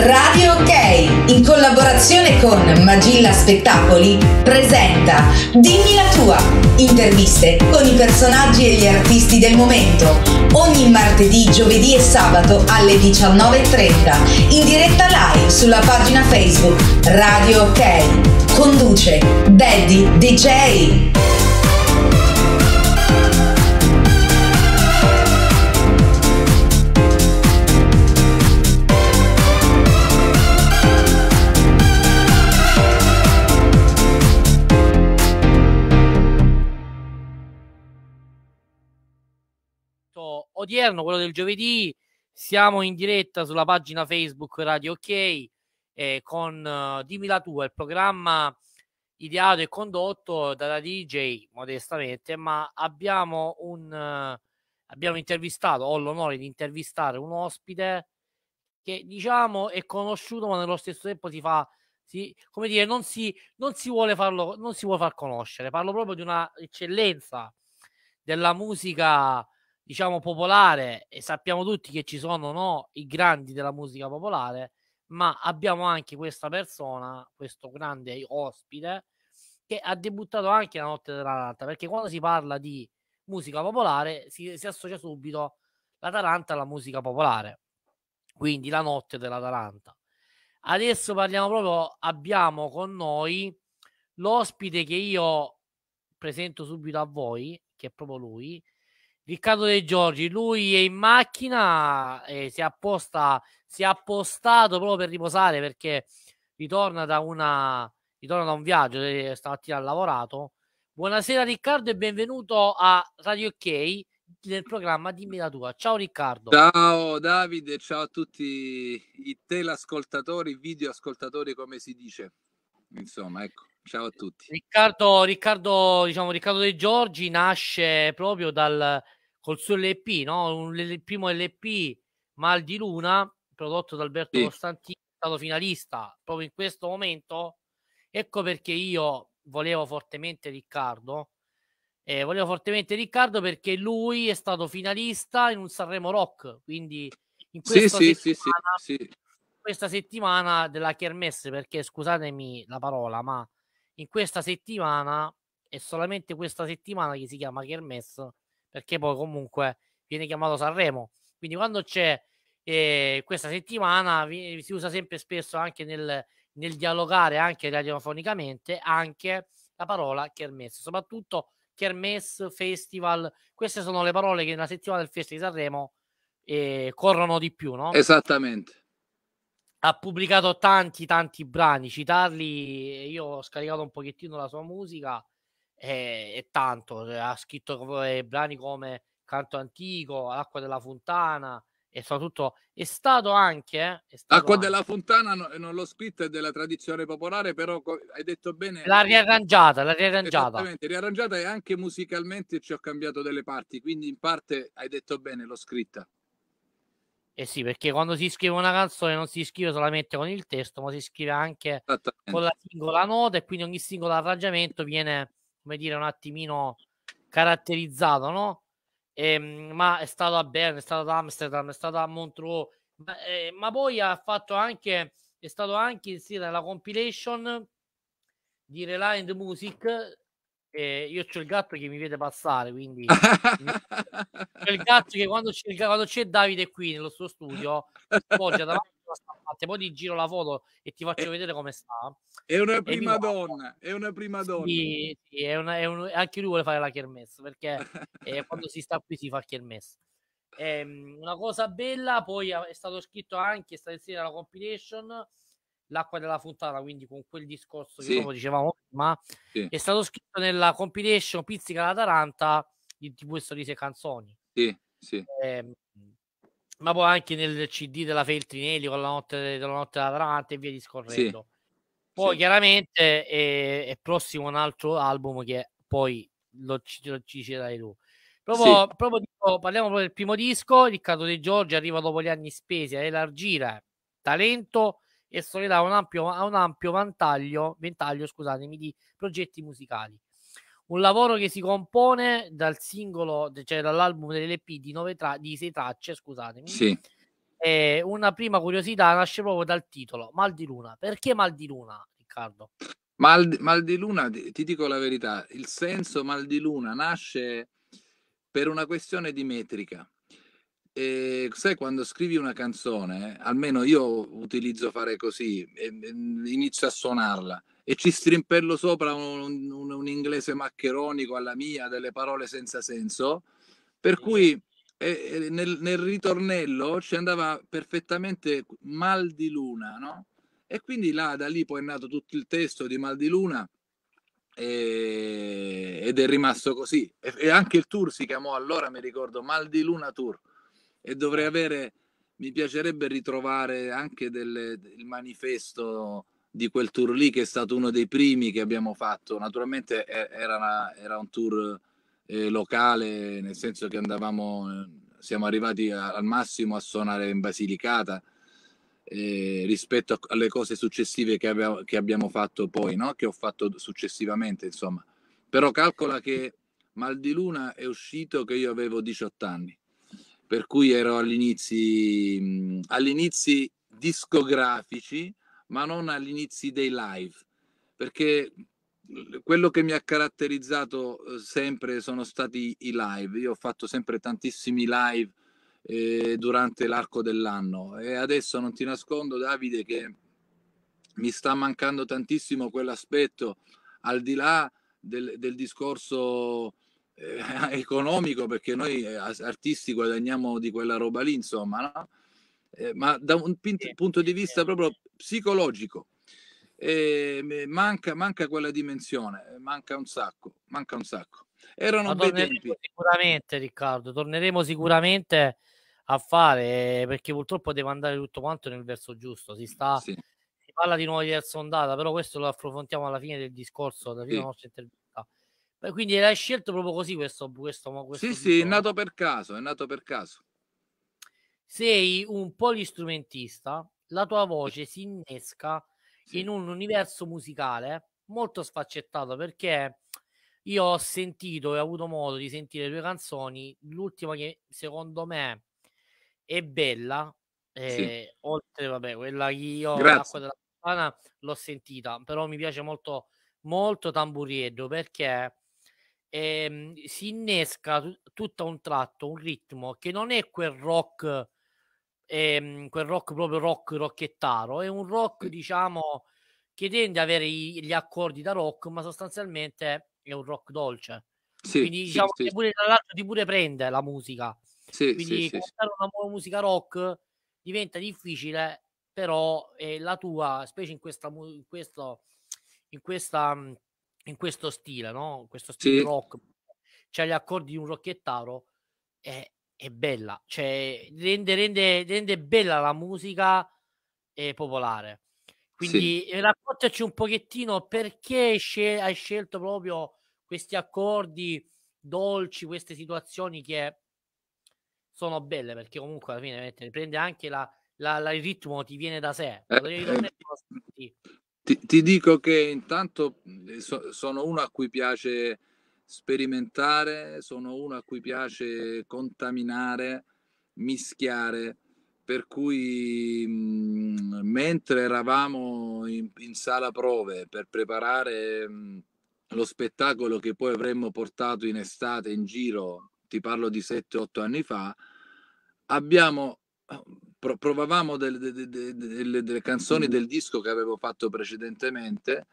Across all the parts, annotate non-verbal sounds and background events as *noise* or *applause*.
Radio OK, in collaborazione con Magilla Spettacoli, presenta Dimmi la tua, interviste con i personaggi e gli artisti del momento, ogni martedì, giovedì e sabato alle 19.30, in diretta live sulla pagina Facebook Radio OK. Conduce Daddy DJ. odierno, quello del giovedì. Siamo in diretta sulla pagina Facebook Radio OK eh, con uh, Dimmi la tua, il programma ideato e condotto dalla DJ modestamente, ma abbiamo un uh, abbiamo intervistato, ho l'onore di intervistare un ospite che diciamo è conosciuto, ma nello stesso tempo si fa si, come dire, non si, non si vuole farlo, non si vuole far conoscere. Parlo proprio di una eccellenza della musica diciamo popolare e sappiamo tutti che ci sono no, i grandi della musica popolare, ma abbiamo anche questa persona, questo grande ospite che ha debuttato anche la notte della Taranta, perché quando si parla di musica popolare si, si associa subito la Taranta alla musica popolare, quindi la notte della Taranta. Adesso parliamo proprio, abbiamo con noi l'ospite che io presento subito a voi, che è proprio lui, Riccardo De Giorgi, lui è in macchina e si è, apposta, si è appostato proprio per riposare perché ritorna da, una, ritorna da un viaggio, eh, stamattina ha lavorato. Buonasera Riccardo e benvenuto a Radio OK nel programma Dimmi la tua. Ciao Riccardo. Ciao Davide, ciao a tutti i teleascoltatori, videoascoltatori come si dice. Insomma, ecco. Ciao a tutti. Riccardo, Riccardo, diciamo, Riccardo De Giorgi nasce proprio dal, col suo LP, no? Un, il primo LP Mal di Luna, prodotto da Alberto sì. Costantini, stato finalista proprio in questo momento. Ecco perché io volevo fortemente Riccardo. Eh, volevo fortemente Riccardo perché lui è stato finalista in un Sanremo Rock, quindi in questa, sì, settimana, sì, sì, questa settimana della Kermesse, perché scusatemi la parola, ma in questa settimana è solamente questa settimana che si chiama Kermesse perché poi comunque viene chiamato Sanremo. Quindi quando c'è eh, questa settimana vi, si usa sempre spesso anche nel, nel dialogare anche radiofonicamente anche la parola kermesse, soprattutto kermesse, festival, queste sono le parole che nella settimana del Festival di Sanremo eh, corrono di più, no? Esattamente ha pubblicato tanti tanti brani, citarli, eh, io ho scaricato un pochettino la sua musica e, eh, e tanto, eh, ha scritto brani come Canto Antico, Acqua della Fontana e soprattutto è stato anche... È stato Acqua anche. della Fontana no, non l'ho scritta, è della tradizione popolare, però hai detto bene... L'ha riarrangiata, l'ha riarrangiata. Esattamente, riarrangiata e anche musicalmente ci ho cambiato delle parti, quindi in parte hai detto bene, l'ho scritta. Eh sì, perché quando si scrive una canzone non si scrive solamente con il testo, ma si scrive anche con la singola nota e quindi ogni singolo arrangiamento viene, come dire, un attimino caratterizzato, no? E, ehm, ma è stato a Berne, è stato ad Amsterdam, è stato a Montreux, ma, eh, ma poi ha fatto anche, è stato anche inserito sì, nella compilation di Reliant Music eh, io ho il gatto che mi vede passare, quindi c'è il *laughs* gatto che quando c'è, quando c'è Davide qui nello suo studio, poggia davanti alla poi ti giro la foto e ti faccio è, vedere come sta. È una prima donna, è una prima donna. Sì, sì, è una, è un, anche lui vuole fare la kermesse, perché *laughs* eh, quando si sta qui si fa kermesse. Eh, una cosa bella, poi ah, è stato scritto anche, sta insieme alla compilation, l'acqua della fontana, quindi con quel discorso che sì. dicevamo prima, sì. è stato scritto nella compilation Pizzica la Taranta di TV Stories e Canzoni. Sì, sì. Eh, ma poi anche nel CD della Feltrinelli con la notte della notte della Taranta e via discorrendo. Sì. Poi sì. chiaramente è, eh, è, prossimo un altro album che poi lo, lo ci citerai tu. Proprio, sì. proprio dico, parliamo proprio del primo disco, Riccardo De Giorgi arriva dopo gli anni spesi a elargire talento e assolerà un ampio, a un ampio vantaglio, ventaglio scusatemi, di progetti musicali. Un lavoro che si compone dal singolo, cioè dall'album dell'LP di, nove tra- di sei tracce, scusatemi. Sì. E una prima curiosità nasce proprio dal titolo, Mal di Luna. Perché Mal di Luna, Riccardo? Mal, mal di Luna, ti dico la verità, il senso Mal di Luna nasce per una questione di metrica eh, sai, quando scrivi una canzone, almeno io utilizzo fare così, eh, inizio a suonarla e ci strimpello sopra un, un, un, inglese maccheronico alla mia, delle parole senza senso, per cui eh, nel, nel, ritornello ci andava perfettamente mal di luna, no? E quindi là, da lì poi è nato tutto il testo di Mal di Luna e, ed è rimasto così. E, e anche il tour si chiamò allora, mi ricordo, Mal di Luna Tour e dovrei avere, mi piacerebbe ritrovare anche delle, il manifesto di quel tour lì che è stato uno dei primi che abbiamo fatto. Naturalmente eh, era, una, era un tour eh, locale, nel senso che andavamo, eh, siamo arrivati a, al massimo a suonare in Basilicata. Eh, rispetto alle cose successive che, avevo, che abbiamo fatto poi, no? che ho fatto successivamente, insomma. Però calcola che Mal di Luna è uscito che io avevo 18 anni per cui ero all'inizio, all'inizio discografici, ma non all'inizio dei live, perché quello che mi ha caratterizzato eh, sempre sono stati i live. Io ho fatto sempre tantissimi live eh, durante l'arco dell'anno e adesso non ti nascondo, Davide, che mi sta mancando tantissimo quell'aspetto, al di là del, del discorso eh, *laughs* economico perché noi eh, artisti guadagniamo di quella roba lì, insomma, no? eh, ma da un pint- punto di vista proprio psicologico. Eh, e manca, manca quella dimensione, eh, manca un sacco, manca un sacco. Erano bei tempi. Sicuramente, Riccardo, torneremo sicuramente a fare perché purtroppo deve andare tutto quanto nel verso giusto. Si sta sì. si parla di nuovo di Ersondata, però questo lo affrontiamo alla fine del discorso, alla fine sì. della nostra intervista quindi l'hai scelto proprio così questo, questo, questo Sì, sì, è nato per caso, è nato per caso. Sei un polistrumentista, la tua voce si innesca sì. in un universo musicale molto sfaccettato perché io ho sentito e ho avuto modo di sentire due canzoni, l'ultima che secondo me è bella, eh, sì. oltre vabbè, quella che io l'acqua della pana l'ho sentita, però mi piace molto molto tamburiedo perché ehm, si innesca tut- tutto a un tratto un ritmo che non è quel rock, ehm, quel rock proprio rock rocchettaro, è un rock diciamo che tende ad avere i- gli accordi da rock, ma sostanzialmente è un rock dolce. Sì, Quindi diciamo sì, che pure, tra l'altro ti pure prende la musica. Sì, Quindi cantare una nuova musica rock diventa difficile, però eh, la tua, specie in questa, in questo, in questa mhmm, in questo stile, no? Questo stile sì. rock. C'ha gli accordi di un rocchettaro è, è bella, cioè rende, rende, rende bella la musica eh, popolare. Quindi sì. raccontaci un pochettino perché scel- hai scelto proprio questi accordi dolci, queste situazioni che sono belle perché comunque alla fine prende anche la, la, la, il ritmo, ti viene da sé. Eh, eh, ti, ti, dico che intanto eh, so, sono uno a cui piace sperimentare, sono uno a cui piace contaminare, mischiare, per cui mh, mm, mentre eravamo in, in, sala prove per preparare mh, mm, lo spettacolo che poi avremmo portato in estate in giro, ti parlo di 7-8 anni fa, abbiamo pro- provavamo del, de, de, de, delle canzoni mm. del disco che avevo fatto precedentemente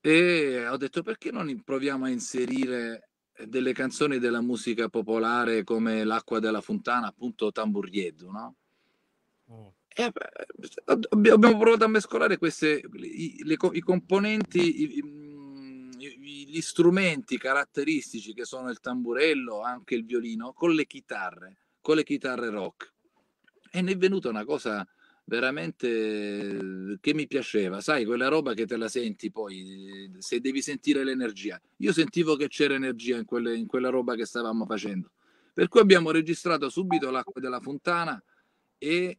e ho detto perché non proviamo a inserire delle canzoni della musica popolare come L'acqua della fontana, appunto Tamburieddu, no? Oh. E eh, abbiamo provato a mescolare queste, i, le, i componenti, mm, i, gli strumenti caratteristici che sono il tamburello, anche il violino, con le chitarre, con le chitarre rock. E ne è venuta una cosa veramente eh, che mi piaceva, sai, quella roba che te la senti poi, eh, se devi sentire l'energia. Io sentivo che c'era energia in, quelle, in quella roba che stavamo facendo. Per cui abbiamo registrato subito l'acqua della fontana e,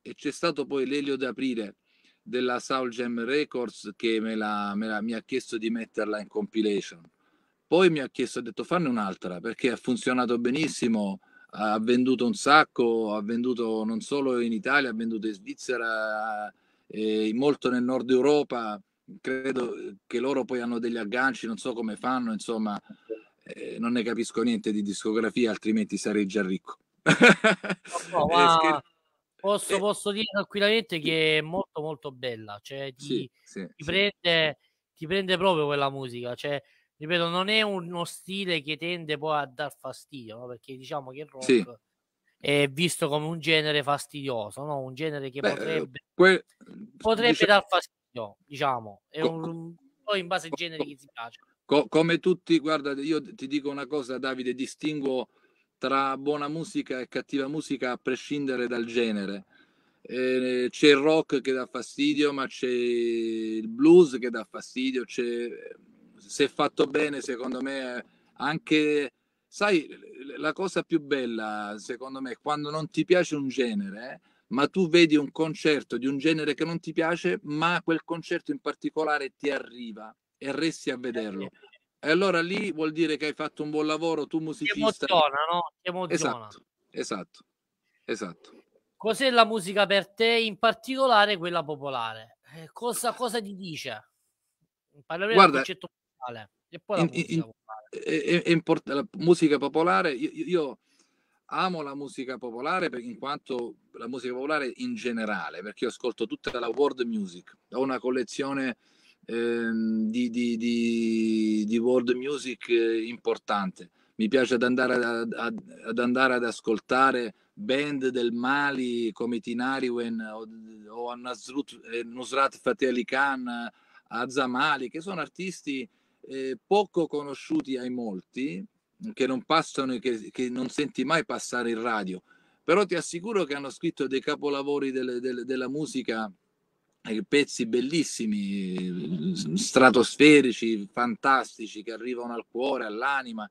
e c'è stato poi l'elio d'aprile della Soulgem Records che me la, me la, mi ha chiesto di metterla in compilation. Poi mi ha chiesto, ha detto fanne un'altra perché ha funzionato benissimo ha venduto un sacco, ha venduto non solo in Italia, ha venduto in Svizzera, eh, molto nel nord Europa. Credo che loro poi hanno degli agganci, non so come fanno, insomma, eh, non ne capisco niente di discografia, altrimenti sarei già ricco. no, no, *laughs* eh, posso, eh. posso, dire tranquillamente che è molto molto bella, cioè ti, sì, sì, ti, sì, prende, ti prende proprio quella musica, cioè, ripeto, non è uno stile che tende poi a dar fastidio, no? perché diciamo che il rock sì. è visto come un genere fastidioso, no? un genere che Beh, eh, potrebbe, que... potrebbe diciamo... dar fastidio, diciamo, è un, un, poi in base ai generi che ti piace. Co- come tutti, guarda, io ti dico una cosa, Davide, distinguo tra buona musica e cattiva musica a prescindere dal genere. Eh, c'è il rock che dà fastidio, ma c'è il blues che dà fastidio, c'è se fatto bene, secondo me, anche, sai, la cosa più bella, secondo me, quando non ti piace un genere, eh, ma tu vedi un concerto di un genere che non ti piace, ma quel concerto in particolare ti arriva e resti a vederlo. Eh, e allora lì vuol dire che hai fatto un buon lavoro, tu musicista. emoziona, no? emoziona. Esatto, esatto, esatto. Cos'è la musica per te, in particolare quella popolare? Eh, cosa, cosa ti dice? Parleremo Guarda, del concetto popolare. E poi la in, musica in, popolare. Eh, eh, è, import- la musica popolare, io, io, amo la musica popolare per, in quanto la musica popolare in generale, perché io ascolto tutta la world music, ho una collezione ehm, di, di, di, di, world music eh, importante. Mi piace ad andare, a, a, ad andare ad ascoltare band del Mali come Tinariwen o, o Nusrat Fateh Ali Khan, Azamali, che sono artisti eh, poco conosciuti ai molti, che non passano e che, che, non senti mai passare in radio, però ti assicuro che hanno scritto dei capolavori delle, delle, della musica, eh, pezzi bellissimi, stratosferici, fantastici, che arrivano al cuore, all'anima.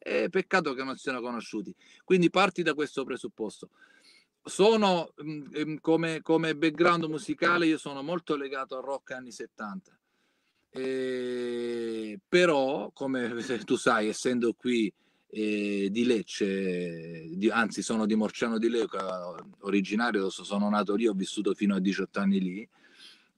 Eh, peccato che non siano conosciuti. Quindi parti da questo presupposto. Sono mm, mm, come, come background musicale, io sono molto legato al rock anni 70 eh, però, come *laughs* tu sai, essendo qui eh, di Lecce, di, anzi sono di Morciano di Leca, originario, sono nato lì, ho vissuto fino a 18 anni lì,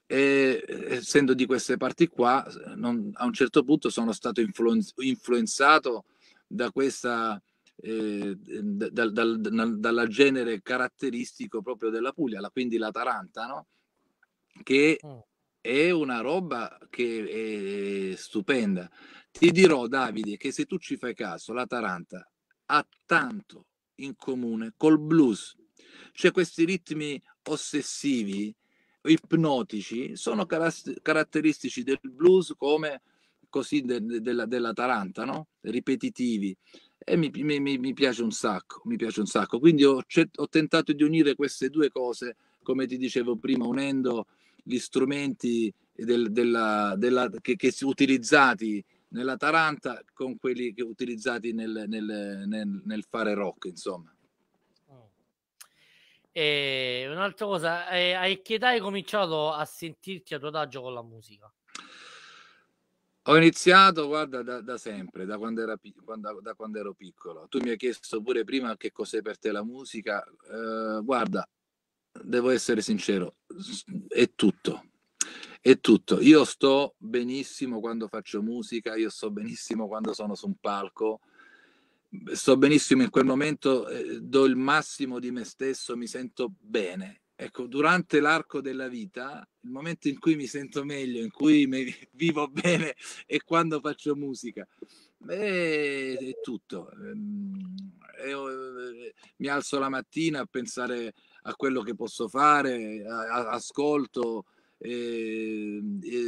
e ehm, essendo di queste parti qua, non, a un certo punto sono stato influenz- influenzato da questa... Eh, da, da, da, dalla genere caratteristico proprio della Puglia, la, quindi la Taranta, no? che mm è una roba che è stupenda. Ti dirò, Davide, che se tu ci fai caso, la Taranta ha tanto in comune col blues. Cioè questi ritmi ossessivi, ipnotici, sono caratteristici del blues come così de, de, della, della, Taranta, no? ripetitivi. E mi, mi, mi, piace un sacco, mi piace un sacco. Quindi ho, ho tentato di unire queste due cose, come ti dicevo prima, unendo gli strumenti del, della, della, che, che utilizzati nella Taranta con quelli che utilizzati nel, nel, nel, nel fare rock, insomma. Oh. E un'altra cosa, eh, a che età hai cominciato a sentirti a tuo agio con la musica? Ho iniziato, guarda, da, da sempre, da quando, era, quando, da quando, ero piccolo. Tu mi hai chiesto pure prima che cos'è per te la musica. Eh, guarda, devo essere sincero, è tutto. È tutto. Io sto benissimo quando faccio musica, io sto benissimo quando sono su un palco, sto benissimo in quel momento, eh, do il massimo di me stesso, mi sento bene. Ecco, durante l'arco della vita, il momento in cui mi sento meglio, in cui mi, *laughs* vivo bene è quando faccio musica. Beh, è tutto. Eh, eh, mi alzo la mattina a pensare a quello che posso fare, a, ascolto, eh,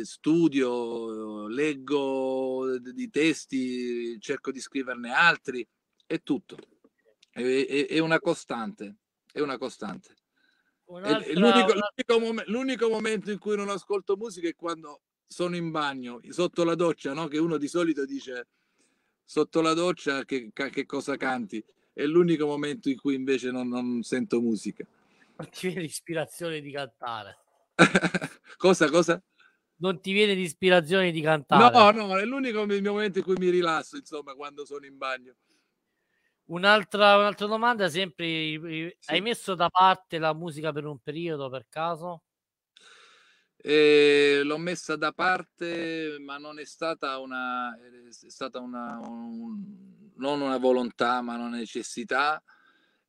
studio, leggo di testi, cerco di scriverne altri, è tutto. È, è, è una costante, è una costante. L'unico, l'unico, mom- l'unico, momento in cui non ascolto musica è quando sono in bagno, sotto la doccia, no? che uno di solito dice sotto la doccia che, che cosa canti. È l'unico momento in cui invece non, non sento musica non ti viene l'ispirazione di cantare. *laughs* cosa, cosa? Non ti viene l'ispirazione di cantare. No, no, è l'unico momento in cui mi rilasso, insomma, quando sono in bagno. Un'altra, un'altra domanda, sempre, sì. hai messo da parte la musica per un periodo per caso? E l'ho messa da parte, ma non è stata una, è stata una un, non una volontà, ma una necessità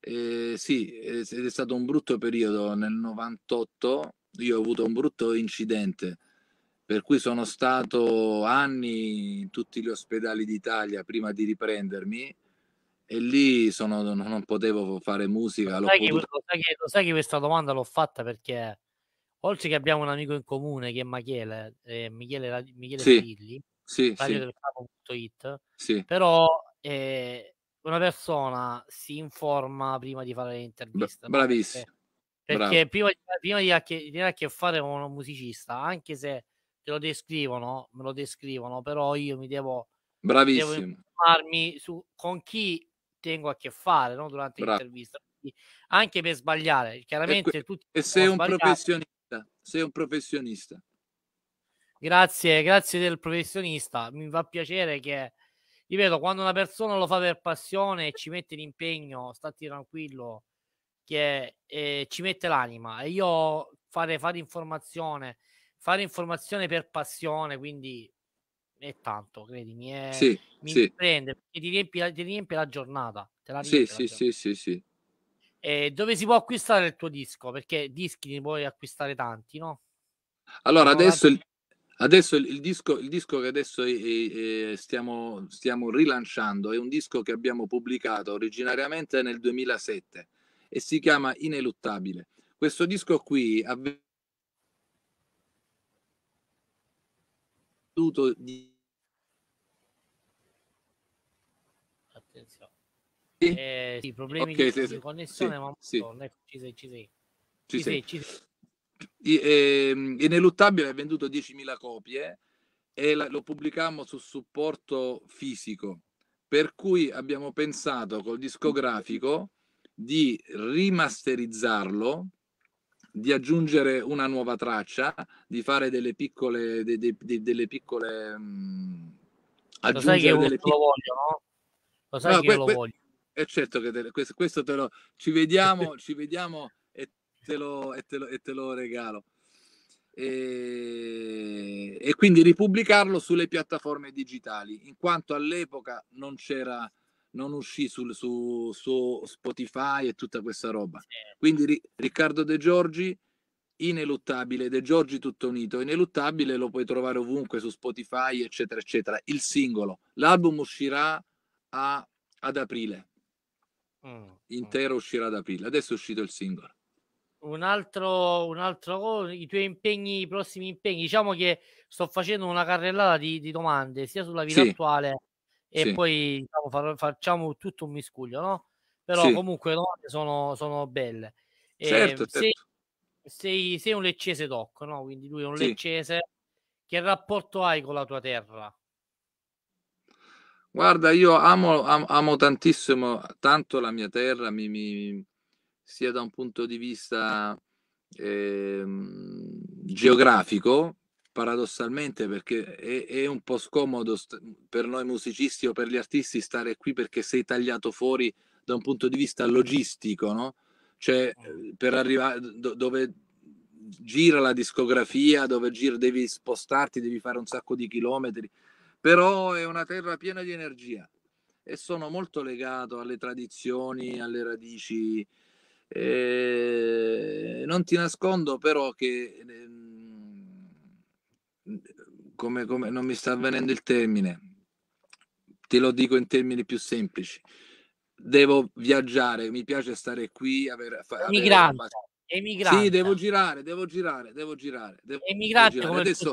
Ehm, eh, sì, è stato un brutto periodo nel 98, io ho avuto un brutto incidente, per cui sono stato anni in tutti gli ospedali d'Italia prima di riprendermi e lì sono, non potevo fare musica. Lo sai, potuto... che, sai che, sai che questa domanda l'ho fatta perché oltre che abbiamo un amico in comune che è Michele, eh, Michele, Michele sì, Filli, sì, sì. Del sì. però eh, una persona si informa prima di fare l'intervista. Bra- bravissimo. Perché, prima, prima, di avere a che fare con un musicista, anche se te lo descrivono, me lo descrivono, però io mi devo, bravissimo. devo informarmi su, con chi tengo a che fare no? durante Bravo. l'intervista. anche per sbagliare, chiaramente. E, que- e sei un sbagliati. professionista, sei un professionista. Grazie, grazie del professionista. Mi fa piacere che ripeto, quando una persona lo fa per passione e ci mette l'impegno, stati tranquillo, che eh, ci mette l'anima. E io fare, fare informazione, fare informazione per passione, quindi è tanto, credimi, è, sì, mi sì. prende, perché ti riempie, ti riempie la giornata. Te la riempie sì, la sì, sì, sì, sì. Eh, dove si può acquistare il tuo disco? Perché dischi ne puoi acquistare tanti, no? Allora, adesso il, Adesso il, il, disco, il, disco, che adesso è, è, stiamo, stiamo, rilanciando è un disco che abbiamo pubblicato originariamente nel 2007 e si chiama Ineluttabile. Questo disco qui ha venduto di... Attenzione. Eh, sì, problemi okay, di, se, di connessione, sì, ma sì. Torna, ecco, ci sei, ci sei. Ci, ci sei. sei, ci sei eh, Ineluttabile ha venduto 10.000 copie e la, lo pubblicammo su supporto fisico, per cui abbiamo pensato col discografico di rimasterizzarlo, di aggiungere una nuova traccia, di fare delle piccole, de, de, de, delle piccole mh, mm, lo sai che delle piccole... lo voglio, no? Lo sai no, que- lo que- voglio. È eh, certo che te, questo, questo, te lo... Ci vediamo, *laughs* ci vediamo te lo, e te lo, e te lo regalo. E, e, quindi ripubblicarlo sulle piattaforme digitali, in quanto all'epoca non c'era, non uscì sul, su, su Spotify e tutta questa roba. Quindi ri, Riccardo De Giorgi, ineluttabile, De Giorgi tutto unito, ineluttabile lo puoi trovare ovunque su Spotify, eccetera, eccetera. Il singolo, l'album uscirà a, ad aprile, mm, mm. intero uscirà ad aprile, adesso è uscito il singolo un altro, un altro, i tuoi impegni, i prossimi impegni. Diciamo che sto facendo una carrellata di, di domande sia sulla vita sì. attuale e sì. poi diciamo, far, facciamo tutto un miscuglio, no? Però sì. comunque le domande sono, sono belle. E ehm, certo, sei, certo. Sei, sei, un leccese doc, no? Quindi lui è un leccese. Che rapporto hai con la tua terra? Guarda, io amo, amo, amo tantissimo, tanto la mia terra, mi, mi sia da un punto di vista eh, geografico, paradossalmente, perché è, è un po' scomodo st- per noi musicisti o per gli artisti stare qui perché sei tagliato fuori da un punto di vista logistico, no? Cioè, eh. per arrivare do- dove gira la discografia, dove gira, devi spostarti, devi fare un sacco di chilometri, però è una terra piena di energia e sono molto legato alle tradizioni, alle radici eh, non ti nascondo però che ehm, come, come, non mi sta avvenendo il termine, te lo dico in termini più semplici. Devo viaggiare, mi piace stare qui, avere, fa, emigrante, emigrante. Sì, devo girare, devo girare, devo girare. Devo, emigrante devo girare. Adesso,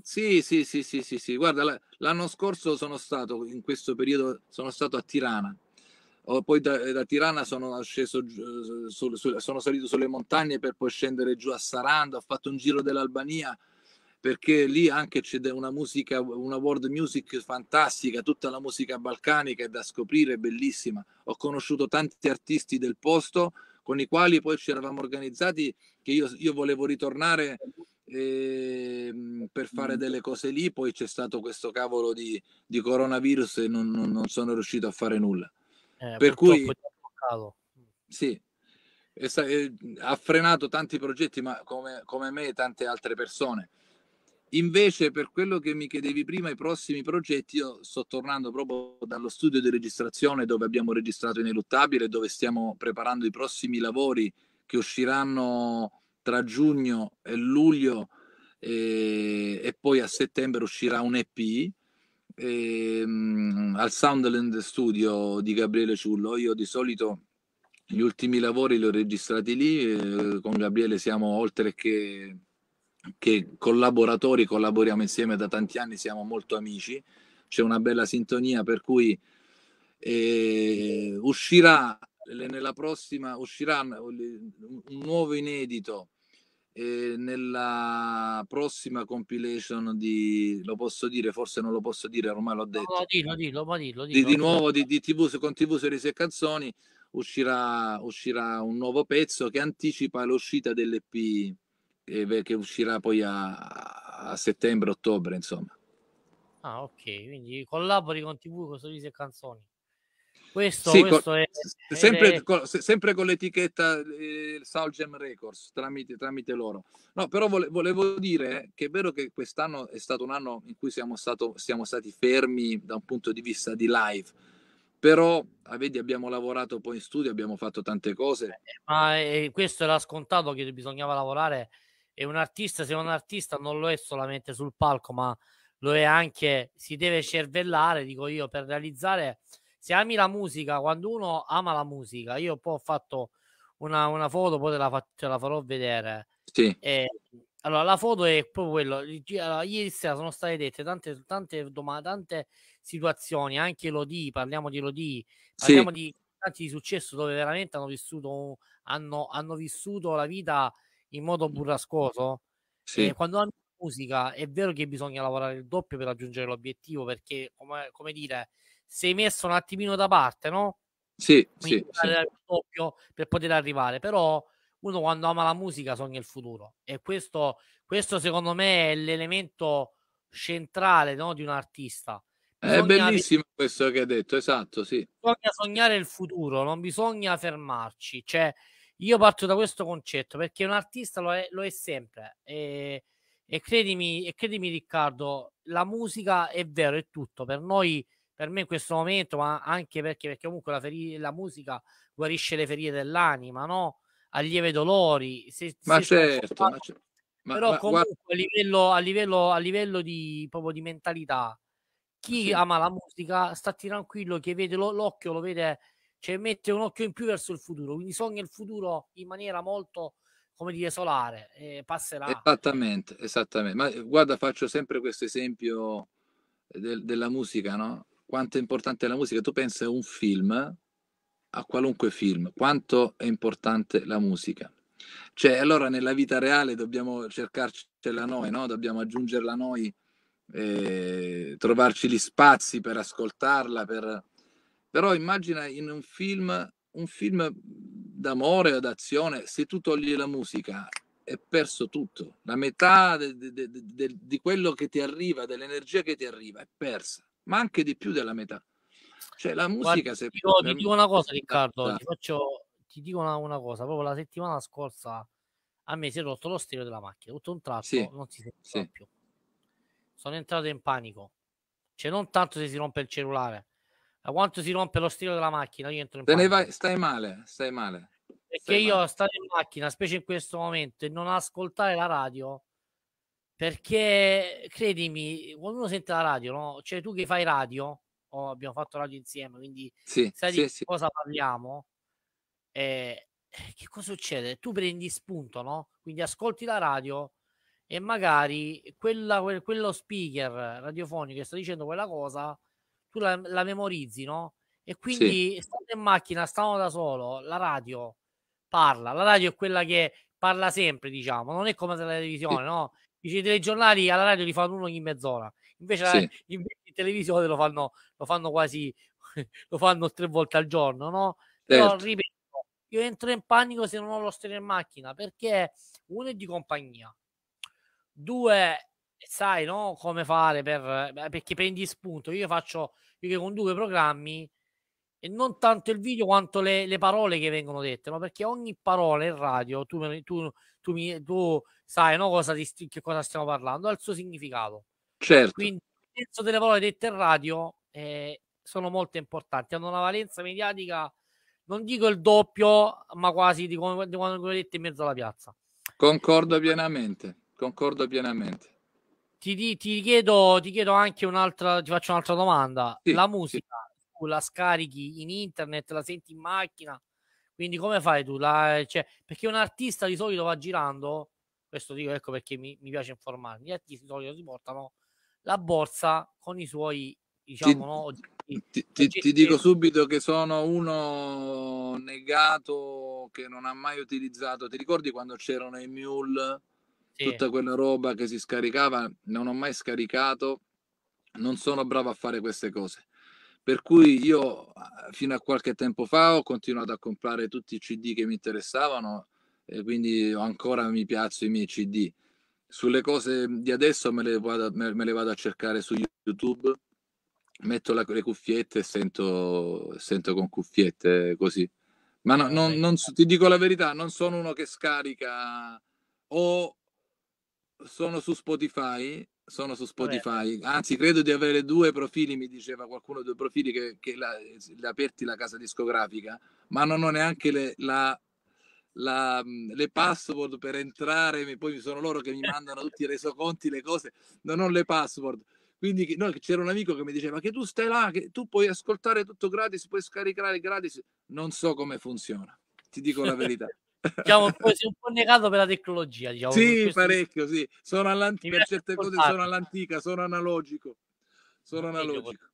sì, sì, sì, sì, sì, sì, guarda, l'anno scorso sono stato, in questo periodo, sono stato a Tirana poi da, da, Tirana sono, sceso, su, eh, su, sono salito sulle montagne per poi scendere giù a Saranda, ho fatto un giro dell'Albania perché lì anche c'è una musica, una world music fantastica, tutta la musica balcanica è da scoprire, bellissima. Ho conosciuto tanti artisti del posto con i quali poi ci eravamo organizzati che io, io volevo ritornare eh, per fare mm. delle cose lì, poi c'è stato questo cavolo di, di coronavirus e non, non, non sono riuscito a fare nulla. Eh, per cui sì, è, è, ha frenato tanti progetti, ma come, come me e tante altre persone. Invece, per quello che mi chiedevi prima, i prossimi progetti, io sto tornando proprio dallo studio di registrazione dove abbiamo registrato Ineluttabile, dove stiamo preparando i prossimi lavori che usciranno tra giugno e luglio e, e poi a settembre uscirà un EP ehm, al Soundland Studio di Gabriele Ciullo. Io di solito gli ultimi lavori li ho registrati lì, eh, con Gabriele siamo oltre che, che collaboratori, collaboriamo insieme da tanti anni, siamo molto amici, c'è una bella sintonia per cui eh, uscirà nella prossima uscirà un nuovo inedito e nella prossima compilation di lo posso dire, forse non lo posso dire, ormai l'ho detto. No, dillo, dillo, dillo, di, di, nuovo di, di TV con TV series e canzoni uscirà, uscirà un nuovo pezzo che anticipa l'uscita dell'EP che, che uscirà poi a, a settembre, ottobre, insomma. Ah, ok, quindi collabori con TV con sorrisi e canzoni. Questo, sì, questo con, è, sempre, è... Con, sempre, con, l'etichetta eh, Salgem Records tramite, tramite, loro. No, però vole, volevo dire che è vero che quest'anno è stato un anno in cui siamo, stato, siamo stati fermi da un punto di vista di live però ah, vedi, abbiamo lavorato poi in studio, abbiamo fatto tante cose. Eh, eh, ma eh, questo era scontato che bisognava lavorare e un artista, se un artista non lo è solamente sul palco, ma lo è anche, si deve cervellare, dico io, per realizzare se ami la musica, quando uno ama la musica, io poi ho fatto una, una foto, poi te la, fa, te la farò vedere. Sì. E, allora, la foto è proprio quello. Allora, ieri sera sono state dette tante, tante, domande, tante situazioni, anche Lodi, parliamo di Lodi, parliamo sì. di tanti di successo dove veramente hanno vissuto, hanno, hanno vissuto la vita in modo burrascoso. Sì. E quando ami musica è vero che bisogna lavorare il doppio per raggiungere l'obiettivo perché, come, come dire, sei messo un attimino da parte, no? Sì, Quindi sì, sì. per poter arrivare, però uno quando ama la musica sogna il futuro e questo, questo secondo me è l'elemento centrale no, di un artista. Bisogna è bellissimo avere... questo che hai detto, esatto, sì. Bisogna sognare il futuro, non bisogna fermarci, cioè io parto da questo concetto perché un artista lo è, lo è sempre e, e, credimi, e credimi Riccardo, la musica è vero, è tutto, per noi per me in questo momento, ma anche perché, perché comunque la, feri- la musica guarisce le ferite dell'anima, no? Allieve dolori. Se, ma, se certo, ma certo, ma Però ma, comunque a, livello, a, livello, a livello di proprio di mentalità, chi sì. ama la musica sta tranquillo, che vede lo, l'occhio, lo vede, cioè mette un occhio in più verso il futuro, quindi sogna il futuro in maniera molto come dire solare eh, passerà esattamente esattamente ma guarda faccio sempre questo esempio del, della musica no quanto è importante la musica. Tu pensi a un film, a qualunque film, quanto è importante la musica. Cioè, allora nella vita reale dobbiamo cercarcela noi, no? dobbiamo aggiungerla noi, eh, trovarci gli spazi per ascoltarla. Per... Però immagina in un film, un film d'amore o d'azione, se tu togli la musica è perso tutto, la metà de, de, de, di quello che ti arriva, dell'energia che ti arriva è persa ma anche di più della metà. Cioè la musica... Guarda, se ti, ti dico una cosa Riccardo, ti, faccio, ti dico una, una, cosa, proprio la settimana scorsa a me si è rotto lo stereo della macchina, tutto un tratto sì, non si sentiva sì. più. Sono entrato in panico, cioè non tanto se si rompe il cellulare, ma quanto si rompe lo stile della macchina, io entro in Te panico. Vai, stai male, stai male. Perché stai io male. stare in macchina, specie in questo momento, e non ascoltare la radio perché credimi, quando uno sente la radio, no? cioè tu che fai radio, oh, abbiamo fatto radio insieme, quindi sì, sai sì, di sì. cosa parliamo, eh, eh, che cosa succede? Tu prendi spunto, no? quindi ascolti la radio e magari quella, quel, quello speaker radiofonico che sta dicendo quella cosa, tu la, la memorizzi, no? E quindi stando in macchina, stavano da solo, la radio parla, la radio è quella che parla sempre, diciamo, non è come la televisione, no? Dice, i telegiornali alla radio li fanno uno ogni mezz'ora, invece, sì. in, in televisione lo fanno, lo fanno quasi *laughs* lo fanno tre volte al giorno, no? Certo. Però ripeto, io entro in panico se non ho lo stereo in macchina perché uno è di compagnia, due sai no come fare per, perché prendi spunto. Io faccio io che con due programmi e non tanto il video quanto le, le parole che vengono dette, no? perché ogni parola in radio tu, tu tu, mi, tu sai no, cosa di che cosa stiamo parlando, al suo significato. Certo. Quindi il senso delle parole dette in radio eh, sono molto importanti, hanno una valenza mediatica, non dico il doppio, ma quasi di come, di come dette in mezzo alla piazza. Concordo pienamente, concordo pienamente. Ti, ti, chiedo, ti chiedo anche un'altra, ti faccio un'altra domanda. Sì, la musica, sì. tu la scarichi in internet, la senti in macchina, quindi come fai tu? La, cioè, perché un artista di solito va girando, questo dico ecco perché mi, mi piace informarmi, gli artisti di solito si portano la borsa con i suoi diciamo ti, no, ti, ti, ti, dico subito che sono uno negato che non ha mai utilizzato ti ricordi quando c'erano i mule sì. tutta quella roba che si scaricava non ho mai scaricato non sono bravo a fare queste cose per cui io eh, fino a qualche tempo fa ho continuato a comprare tutti i CD che mi interessavano e quindi ancora mi piazzo i miei CD. Sulle cose di adesso me le vado, me le vado a cercare su YouTube, metto la, le cuffiette e sento, sento con cuffiette così. Ma no, eh, non, non, certo. ti dico la verità, non sono uno che scarica o sono su Spotify sono su Spotify, anzi credo di avere due profili, mi diceva qualcuno, due profili che, che la, aperti la casa discografica, ma non ho neanche le, la, la, mm, le password per entrare, poi sono loro che mi mandano tutti i resoconti, le cose, non ho le password. Quindi no, c'era un amico che mi diceva che tu stai là, che tu puoi ascoltare tutto gratis, puoi scaricare gratis. Non so come funziona, ti dico la verità diciamo, un po' negato per la tecnologia. Diciamo, sì, parecchio, sì. Sono all'antica, per certe cose sono all'antica, sono analogico. Sono analogico.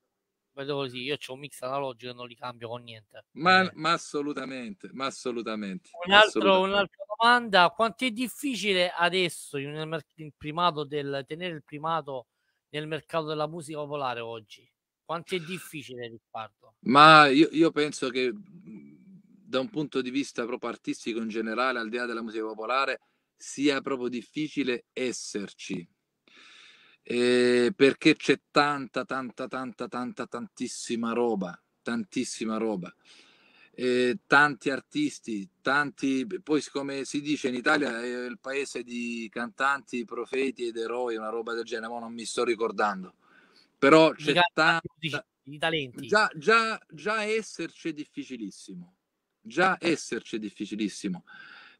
Vedo così, io ho un mix analogico e non li cambio con niente. Ma, ma assolutamente, ma assolutamente. Un altro, assolutamente. Un'altra domanda, quanto è difficile adesso nel, il primato del, tenere il primato nel mercato della musica popolare oggi? Quanto è difficile Riccardo? Ma io, io penso che da un punto di vista proprio artistico in generale, al di là della musica popolare, sia proprio difficile esserci. Eh, perché c'è tanta, tanta, tanta, tanta, tantissima roba, tantissima roba. Eh, tanti artisti, tanti, poi come si dice in Italia è eh, il paese di cantanti, profeti ed eroi, una roba del genere, ma non mi sto ricordando. Però c'è di tanta... Di talenti. Già, già, già esserci è difficilissimo Già esserci è difficilissimo.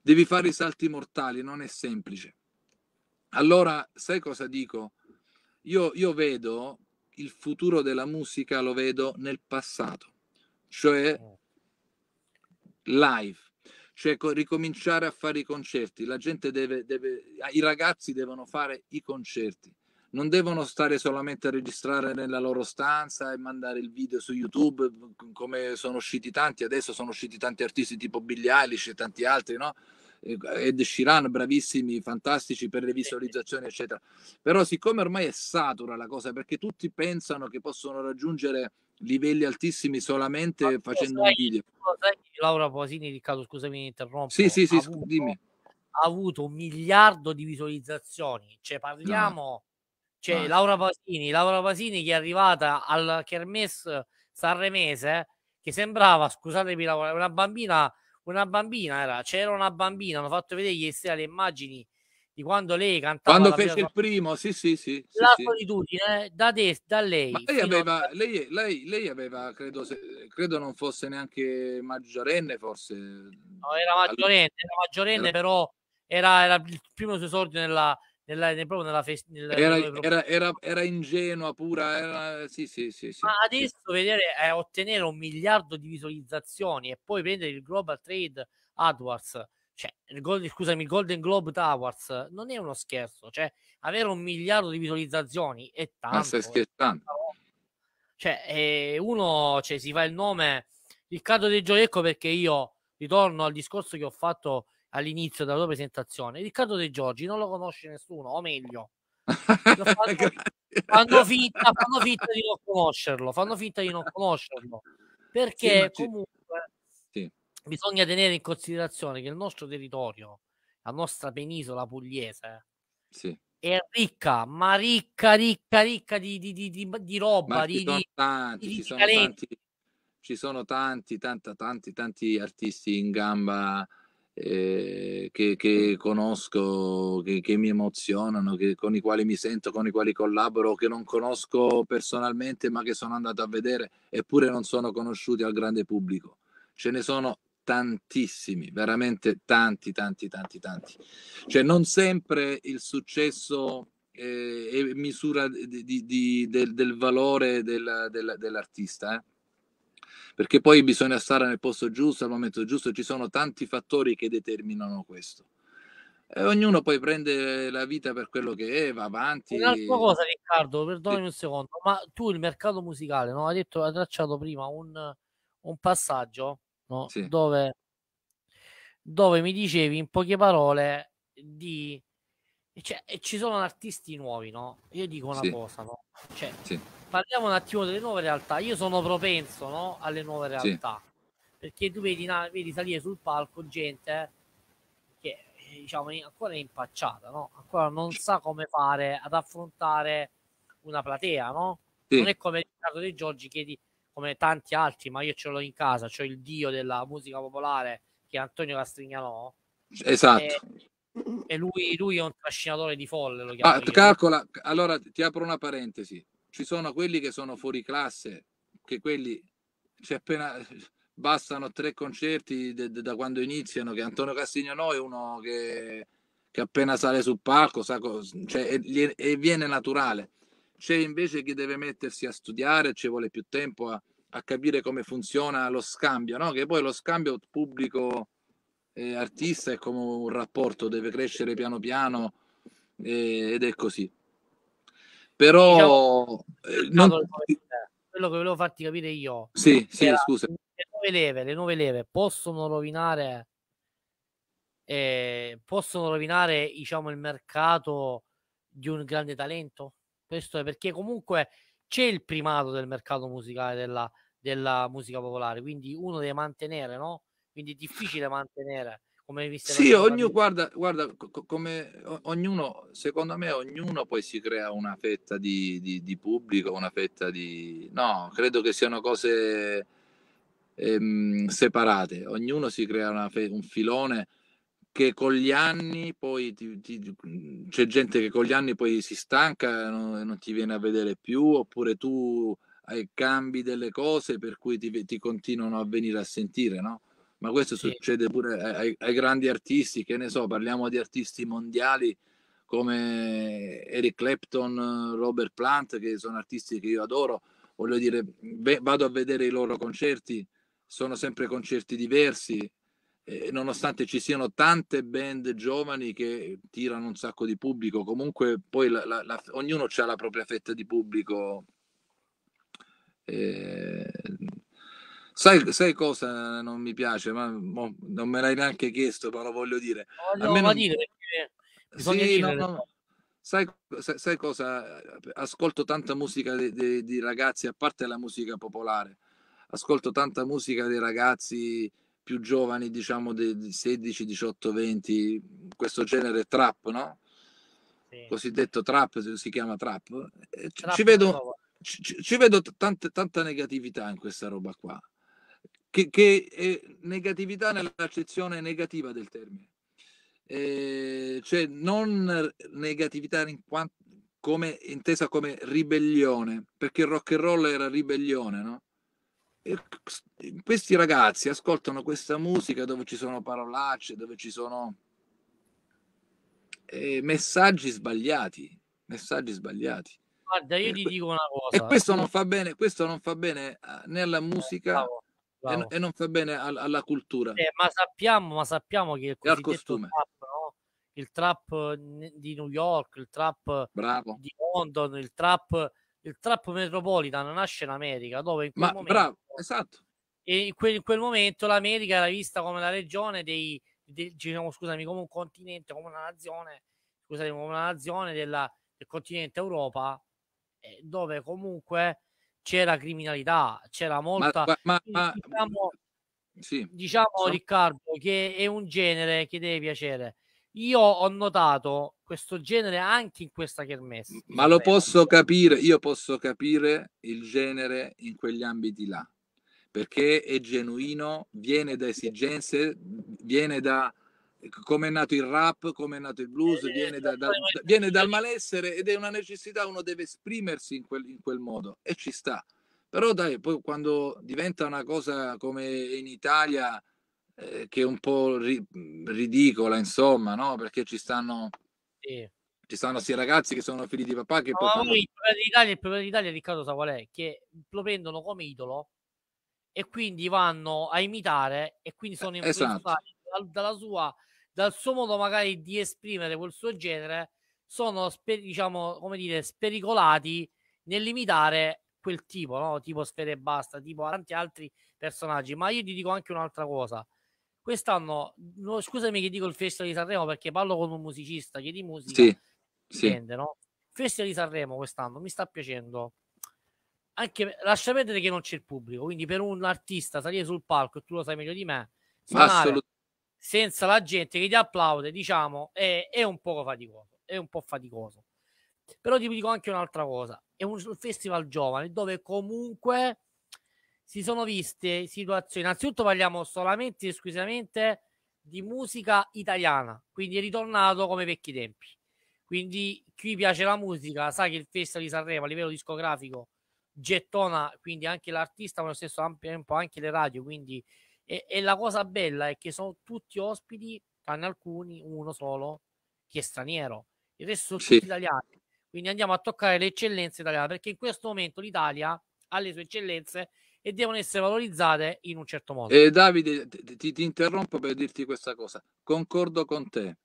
Devi fare i salti mortali, non è semplice. Allora, sai cosa dico? Io, io vedo il futuro della musica, lo vedo nel passato, cioè mm. live, cioè ricominciare a fare i concerti. La gente deve, deve i ragazzi devono fare i concerti non devono stare solamente a registrare nella loro stanza e mandare il video su YouTube come sono usciti tanti, adesso sono usciti tanti artisti tipo Billie Eilish e tanti altri, no? Ed Sheeran, bravissimi, fantastici per le visualizzazioni, eccetera. Però siccome ormai è satura la cosa, perché tutti pensano che possono raggiungere livelli altissimi solamente Ma facendo sai, un video. Sai, Laura Posini, Riccardo, scusami, interrompo. Sì, sì, sì, ha avuto, dimmi. Ha avuto un miliardo di visualizzazioni, cioè parliamo... No cioè, ah. Laura Pasini, Laura Pasini che è arrivata al Kermes Sanremese, che sembrava, scusatemi, una bambina, una bambina era, c'era una bambina, hanno fatto vedere ieri sera le immagini di quando lei cantava. Quando fece prima... il primo, sì, sì, sì. La sì, solitudine sì. Eh, da, te, da lei. lei aveva, a... lei, lei, lei, aveva credo, se, credo non fosse neanche maggiorenne, forse. No, era maggiorenne, era maggiorenne, era... però era, era il primo suo esordio nella nella, proprio nella fest- nella, era, era, era, era, ingenua pura, era, sì, sì, sì, sì. Ma adesso sì. vedere è eh, ottenere un miliardo di visualizzazioni e poi prendere il Global Trade AdWords, cioè, il Gold, scusami, il Golden Globe Awards, non è uno scherzo, cioè, avere un miliardo di visualizzazioni è tanto. Ma stai eh. scherzando? Cioè, eh, uno cioè, si fa il nome Riccardo De Ecco perché io ritorno al discorso che ho fatto all'inizio della tua presentazione. Riccardo De Giorgi non lo conosce nessuno, o meglio, *laughs* fanno, fanno, finta, fanno, finta, di non conoscerlo, fanno finta di non conoscerlo, perché sì, comunque sì. bisogna tenere in considerazione che il nostro territorio, la nostra penisola pugliese, sì. è ricca, ma ricca, ricca, ricca di, di, di, di roba, ma di, ci tanti, ci sono talenti. tanti, ci sono tanti, tanti, tanti, tanti artisti in gamba Ehm, che, che, conosco, che, che, mi emozionano, che, con i quali mi sento, con i quali collaboro, che non conosco personalmente ma che sono andato a vedere eppure non sono conosciuti al grande pubblico. Ce ne sono tantissimi, veramente tanti, tanti, tanti, tanti. Cioè non sempre il successo eh, è misura di, di, di, del, del, valore della, della, dell'artista. Eh? perché poi bisogna stare nel posto giusto, al momento giusto, ci sono tanti fattori che determinano questo. E ognuno poi prende la vita per quello che è, va avanti. Un'altra cosa, Riccardo, perdonami un secondo, ma tu il mercato musicale, no? hai detto, hai tracciato prima un, un passaggio no? sì. dove, dove mi dicevi in poche parole di cioè, e ci sono artisti nuovi, no? Io dico una sì. cosa, no? Cioè, sì. Parliamo un attimo delle nuove realtà. Io sono propenso no? alle nuove realtà. Sì. Perché tu vedi, vedi, salire sul palco gente che eh, diciamo ancora impacciata, no? Ancora non sa come fare ad affrontare una platea, no? Non è come il caso De Giorgi che di, come tanti altri, ma io ce l'ho in casa, cioè il dio della musica popolare che è Antonio Castrignano. Esatto. E, eh, *clears throat* E lui, lui è un trascinatore di folle. Lo ah, eh. calcola, allora ti apro una parentesi. Ci sono quelli che sono fuori classe, che quelli c'è appena *laughs* bastano tre concerti de, de, da quando iniziano, che Antonio Castigno no è uno che, che appena sale sul palco sa cosa, cioè, e, e, viene naturale. C'è invece chi deve mettersi a studiare, ci vuole più tempo a, a capire come funziona lo scambio, no? che poi lo scambio pubblico eh, artista è come un rapporto, deve crescere piano piano eh, ed è così. Però... Eh, non... Eh. Quello che volevo farti capire io. Sì, sì, la, scusa. Le nuove leve, le nuove leve possono rovinare... Eh, possono rovinare diciamo il mercato di un grande talento questo è perché comunque c'è il primato del mercato musicale della, della musica popolare quindi uno deve mantenere no? quindi è difficile mantenere. Come vi sì, ognuno, guarda, guarda come ognuno, secondo me, ognuno poi si crea una fetta di, di, di pubblico, una fetta di... No, credo che siano cose ehm, separate, ognuno si crea fe- un filone che con gli anni poi ti, ti, c'è gente che con gli anni poi si stanca e non, non, ti viene a vedere più oppure tu cambi delle cose per cui ti, ti continuano a venire a sentire no? ma questo sì. succede pure ai, ai, grandi artisti, che ne so, parliamo di artisti mondiali come Eric Clapton, Robert Plant, che sono artisti che io adoro, voglio dire, beh, vado a vedere i loro concerti, sono sempre concerti diversi, eh, nonostante ci siano tante band giovani che tirano un sacco di pubblico, comunque poi la, la, la, ognuno ha la propria fetta di pubblico. Eh, Sai, sai, cosa non mi piace? Ma mo, non me l'hai neanche chiesto, ma lo voglio dire. No, no, non... dire sì, no, no. Sai, sai, sai, cosa? Ascolto tanta musica di, di, di, ragazzi, a parte la musica popolare, ascolto tanta musica dei ragazzi più giovani, diciamo di 16, 18, 20, questo genere trap, no? Sì. Cosiddetto trap, si chiama trap. trap ci vedo, ci, ci vedo tante, tanta negatività in questa roba qua che, che è eh, negatività nell'accezione negativa del termine. Eh, cioè non negatività in quanto, come, intesa come ribellione, perché il rock and roll era ribellione, no? E questi ragazzi ascoltano questa musica dove ci sono parolacce, dove ci sono eh, messaggi sbagliati, messaggi sbagliati. Guarda, io eh, ti dico una cosa. E questo non fa bene, questo non fa bene eh, né alla musica e, e, non fa bene al, alla cultura. Eh, ma, sappiamo, ma sappiamo che il cosiddetto trap, no? il trap eh, di New York, il trap bravo. di London, il trap, il trap metropolitano nasce in America, dove in quel ma, momento... Bravo, esatto. E in quel, in quel momento l'America era vista come la regione dei, de, diciamo, scusami, come un continente, come una nazione, scusami, come una nazione della, del continente Europa, eh, dove comunque c'era criminalità, c'era molta... Ma, ma, ma, diciamo, diciamo, sì. Riccardo, che è un genere che deve piacere. Io ho notato questo genere anche in questa kermesse. Ma lo cioè posso capire, io posso capire il genere in quegli ambiti là, perché è genuino, viene da esigenze, viene da come è nato il rap, come è nato il blues, eh, viene, esatto, da, da, viene, dal malessere ed è una necessità, uno deve esprimersi in quel, in quel, modo e ci sta. Però dai, poi quando diventa una cosa come in Italia, eh, che è un po' ri, ridicola, insomma, no? Perché ci stanno... Sì. Ci stanno sia ragazzi che sono figli di papà che no, poi... Fanno... Il problema d'Italia, il problema dell'Italia, Riccardo, sa qual è? Che lo prendono come idolo e quindi vanno a imitare e quindi sono eh, esatto. influenzati esatto. dalla sua dal suo modo magari di esprimere quel suo genere sono sper- diciamo come dire spericolati nel limitare quel tipo no? tipo Sfere e Basta tipo tanti altri personaggi ma io ti dico anche un'altra cosa quest'anno no, scusami che dico il festival di Sanremo perché parlo con un musicista che di musica sì, sì. no? festival di Sanremo quest'anno mi sta piacendo anche lascia perdere che non c'è il pubblico quindi per un artista salire sul palco e tu lo sai meglio di me suonare, senza la gente che ti applaude, diciamo, è, è un poco faticoso, è un po' faticoso. Però ti dico anche un'altra cosa, è un festival giovane dove comunque si sono viste situazioni, innanzitutto parliamo solamente e esclusivamente di musica italiana, quindi è ritornato come vecchi tempi. Quindi chi piace la musica, sa che il Festival di Sanremo a livello discografico gettona quindi anche l'artista, ma allo stesso tempo anche le radio, quindi e, e la cosa bella è che sono tutti ospiti, tranne alcuni, uno solo, che è straniero. Il resto sono sì. tutti italiani. Quindi andiamo a toccare le eccellenze italiane, perché in questo momento l'Italia ha le sue eccellenze e devono essere valorizzate in un certo modo. Eh, Davide, ti, ti interrompo per dirti questa cosa. Concordo con te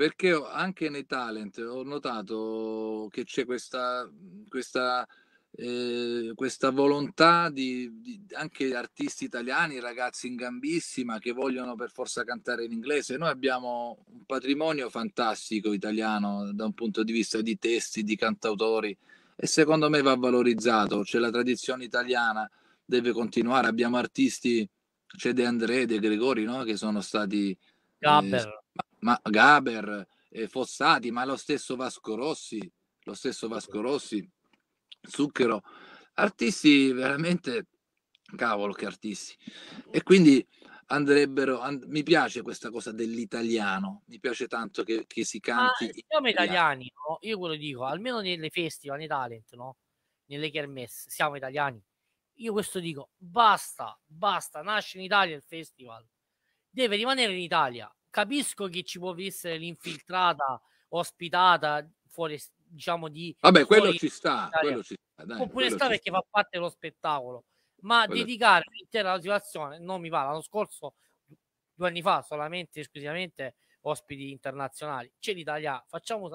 perché anche nei talent ho notato che c'è questa, questa eh, questa volontà di, di, anche artisti italiani, ragazzi in gambissima che vogliono per forza cantare in inglese. Noi abbiamo un patrimonio fantastico italiano da un punto di vista di testi, di cantautori e secondo me va valorizzato. C'è la tradizione italiana, deve continuare. Abbiamo artisti, c'è De André, De Gregori, no? che sono stati eh, Gaber, eh, ma, Gaber eh, Fossati, ma lo stesso Vasco Rossi, lo stesso Vasco Rossi Zucchero, artisti veramente, cavolo che artisti. E quindi andrebbero, and- mi piace questa cosa dell'italiano, mi piace tanto che, che si canti. Ma siamo italiano. italiani, no? io quello dico, almeno nelle festival, nei talent, no? nelle kermesse, siamo italiani. Io questo dico, basta, basta, nasce in Italia il festival, deve rimanere in Italia. Capisco che ci può essere l'infiltrata ospitata fuori diciamo di... Vabbè, quello ci sta, quello ci sta. Dai, Può pure perché fa parte dello spettacolo, ma quello... dedicare l'intera situazione non mi va. L'anno scorso, due anni fa, solamente, esclusivamente ospiti internazionali. C'è l'Italia, facciamo,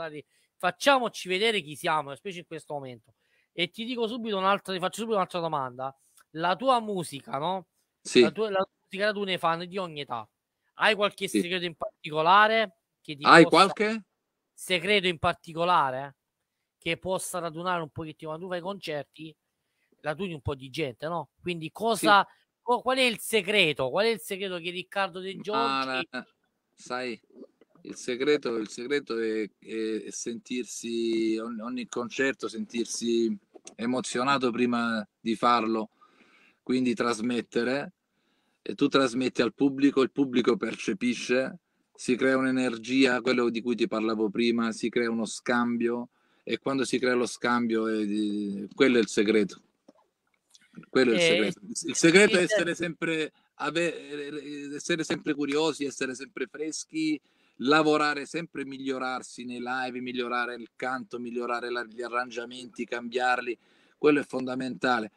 facciamoci vedere chi siamo, specie in questo momento. E ti dico subito un'altra, ti faccio subito un'altra domanda. La tua musica, no? Sì. La tua, la musica tu ne fan di ogni età. Hai qualche sì. segreto in particolare? Che ti Hai possa... qualche? Segreto in particolare? che possa radunare un pochettino, ma tu fai concerti, raduni un po' di gente, no? Quindi cosa, sì. co- qual è il segreto? Qual è il segreto che Riccardo De Giorgi... Eh, sai, il segreto, il segreto è, è, sentirsi ogni, ogni concerto, sentirsi emozionato prima di farlo, quindi trasmettere e tu trasmetti al pubblico, il pubblico percepisce, si crea un'energia, quello di cui ti parlavo prima, si crea uno scambio, e quando si crea lo scambio, e, eh, quello è il segreto. Quello è il eh, segreto. Il segreto è essere sempre, avere, essere sempre curiosi, essere sempre freschi, lavorare sempre, migliorarsi nei live, migliorare il canto, migliorare la, gli arrangiamenti, cambiarli. Quello è fondamentale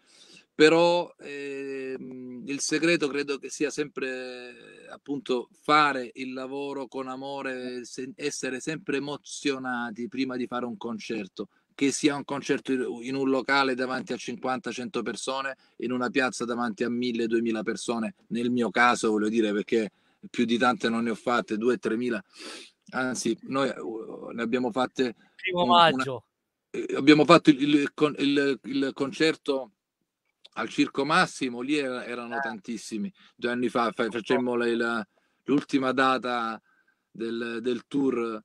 però eh, il segreto credo che sia sempre appunto fare il lavoro con amore, essere sempre emozionati prima di fare un concerto, che sia un concerto in un locale davanti a 50-100 persone, in una piazza davanti a 1000-2000 persone, nel mio caso voglio dire perché più di tante non ne ho fatte, 2-3000, anzi noi ne abbiamo fatte... Primo maggio. Una, eh, abbiamo fatto il, il, il, il concerto al Circo Massimo, lì erano eh. tantissimi. Due anni fa facemmo l'ultima data del, del tour,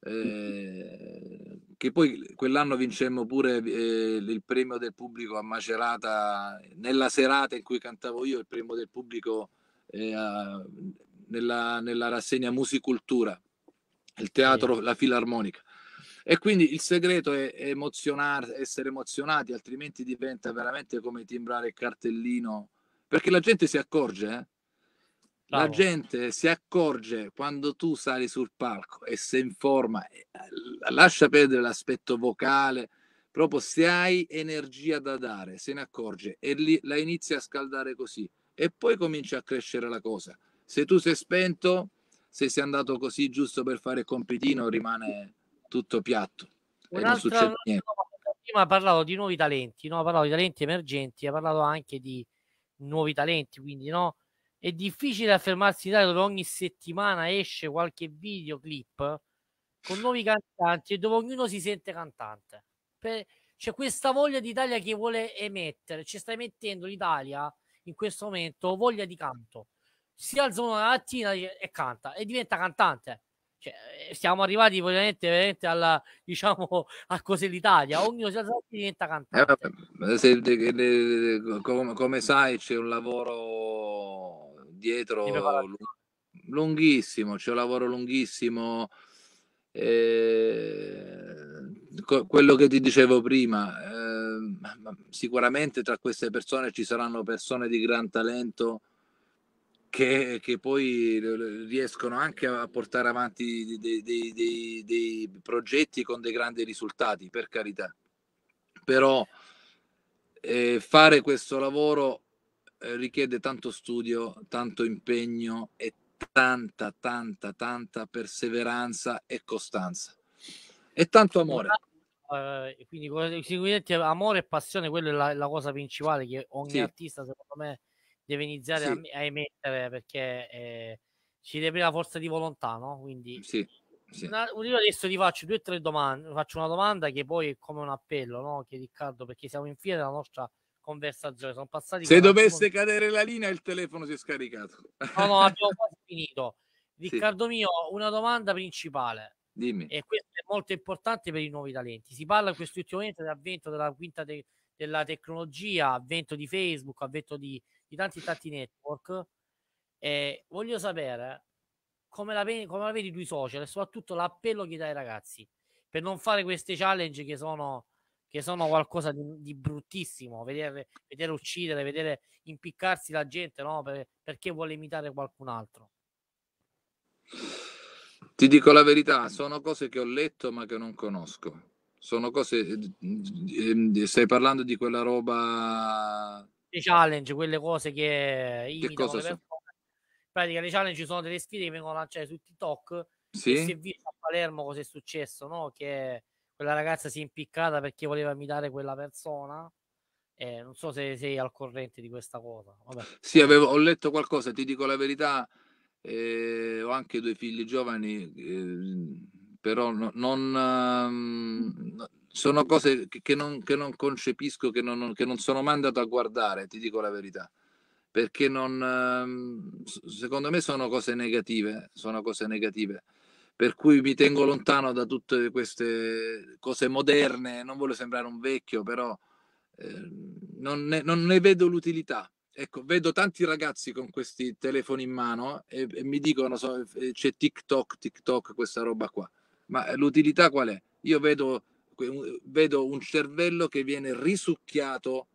eh, che poi quell'anno vincemmo pure eh, il premio del pubblico a Macerata, nella serata in cui cantavo io, il premio del pubblico eh, nella, nella, rassegna Musicultura, il teatro, la filarmonica. E quindi il segreto è emozionare, essere emozionati, altrimenti diventa veramente come timbrare il cartellino, perché la gente si accorge, eh? La gente si accorge quando tu sali sul palco e sei in forma, eh, lascia perdere l'aspetto vocale, proprio se hai energia da dare, se ne accorge e li, la inizia a scaldare così e poi comincia a crescere la cosa. Se tu sei spento, se sei andato così giusto per fare il compitino, rimane tutto piatto. Un'altra, non no, prima parlavo di nuovi talenti, no? parlavo di talenti emergenti, ha parlato anche di nuovi talenti, quindi no? È difficile affermarsi in Italia dove ogni settimana esce qualche videoclip con nuovi cantanti e dove ognuno si sente cantante. Per, c'è questa voglia d'Italia che vuole emettere, ci sta emettendo l'Italia in questo momento voglia di canto. Si alza una mattina e canta e diventa cantante. Cioè, eh, siamo arrivati veramente, veramente alla, *laughs* diciamo, a cose l'Italia. Ognuno si alza diventa eh, cantante. Eh, come, come, sai, c'è un lavoro dietro lunghissimo, c'è un lavoro lunghissimo. Eh, quello che ti dicevo prima, eh, sicuramente tra queste persone ci saranno persone di gran talento che, che, poi eh, riescono anche a portare avanti dei, dei, dei, dei, progetti con dei grandi risultati, per carità. Però eh, fare questo lavoro eh, richiede tanto studio, tanto impegno e tanta, tanta, tanta perseveranza e costanza. E tanto amore. Eh, quindi sicuramente amore e passione, quella è la, la cosa principale che ogni sì. artista, secondo me, deve iniziare sì. a, a, emettere perché eh, ci deve la forza di volontà, no? Quindi sì, sì. io adesso ti faccio due o tre domande, faccio una domanda che poi è come un appello, no? Che Riccardo, perché siamo in fine della nostra conversazione, sono passati... Se dovesse minuti. cadere la linea il telefono si è scaricato. No, no, abbiamo quasi finito. *laughs* Riccardo sì. mio, una domanda principale. Dimmi. E questo è molto importante per i nuovi talenti. Si parla in questo ultimo momento dell'avvento della quinta de- della tecnologia, avvento di Facebook, avvento di di tanti tanti network e eh, voglio sapere come la, vedi, come la vedi tu i social e soprattutto l'appello che dai ai ragazzi per non fare queste challenge che sono, che sono qualcosa di, di bruttissimo, vedere, vedere, uccidere, vedere impiccarsi la gente no? per, perché vuole imitare qualcun altro. Ti dico la verità, sono cose che ho letto ma che non conosco. Sono cose, eh, stai parlando di quella roba le challenge, quelle cose che imitano che le persone. In pratica le challenge sono delle sfide che vengono lanciate su TikTok. Sì. si è visto a Palermo cosa è successo, no? Che quella ragazza si è impiccata perché voleva imitare quella persona. Eh, non so se sei al corrente di questa cosa. Vabbè. Sì, avevo, ho letto qualcosa, ti dico la verità. Eh, ho anche due figli giovani, eh, però no, non, um, sono cose che non, che non concepisco, che non, che non, sono mandato a guardare, ti dico la verità, perché non, ehm, secondo me sono cose negative, sono cose negative. Per cui mi tengo lontano da tutte queste cose moderne, non voglio sembrare un vecchio, però eh, non, ne, non, ne, vedo l'utilità. Ecco, vedo tanti ragazzi con questi telefoni in mano e, e mi dicono so, eh, c'è TikTok, TikTok, questa roba qua. Ma eh, l'utilità qual è? Io vedo vedo un cervello che viene risucchiato,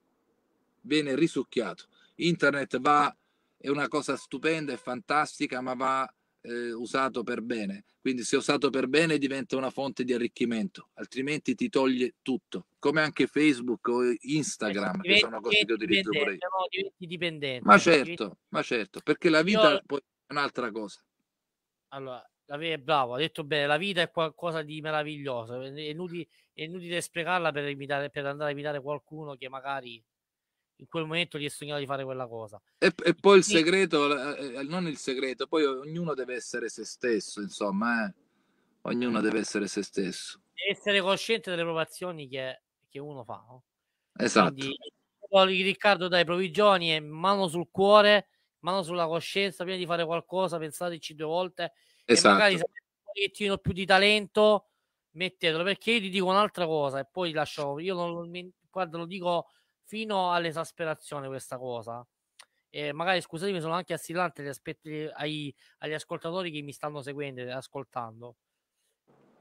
viene risucchiato. Internet va, è una cosa stupenda e fantastica, ma va eh, usato per bene. Quindi se usato per bene diventa una fonte di arricchimento, altrimenti ti toglie tutto, come anche Facebook o Instagram, eh, che sono cose che utilizzo pure io. Ma certo, ma certo, perché la vita io... poi è un'altra cosa. Allora, bravo, ha detto bene, la vita è qualcosa di meraviglioso, è inutile, è inutile sprecarla per, imitare, per, andare a imitare qualcuno che magari in quel momento gli è sognato di fare quella cosa. E, e poi il segreto, eh, eh, non il segreto, poi ognuno deve essere se stesso, insomma, eh? ognuno deve essere se stesso. E essere cosciente delle proprie azioni che, che uno fa. No? Esatto. Quindi, oh, Riccardo dai provvigioni e eh, mano sul cuore, mano sulla coscienza, prima di fare qualcosa pensateci due volte esatto. magari se un pochettino più di talento mettetelo perché io ti dico un'altra cosa e poi lascio io non, guarda, lo dico fino all'esasperazione questa cosa eh, magari scusatemi sono anche assillante aspetti, ai, agli ascoltatori che mi stanno seguendo e ascoltando